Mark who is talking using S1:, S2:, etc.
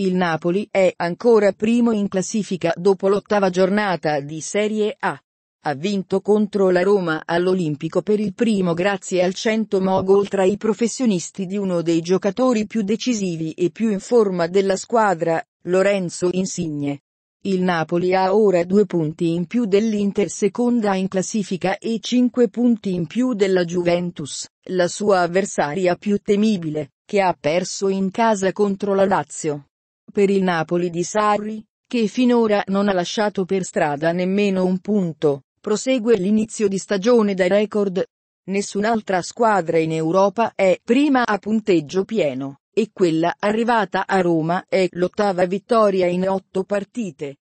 S1: Il Napoli è ancora primo in classifica dopo l'ottava giornata di Serie A. Ha vinto contro la Roma all'Olimpico per il primo grazie al 100 mogol tra i professionisti di uno dei giocatori più decisivi e più in forma della squadra, Lorenzo Insigne. Il Napoli ha ora due punti in più dell'Inter seconda in classifica e cinque punti in più della Juventus, la sua avversaria più temibile, che ha perso in casa contro la Lazio. Per il Napoli di Sarri, che finora non ha lasciato per strada nemmeno un punto, prosegue l'inizio di stagione dai record. Nessun'altra squadra in Europa è prima a punteggio pieno, e quella arrivata a Roma è l'ottava vittoria in otto partite,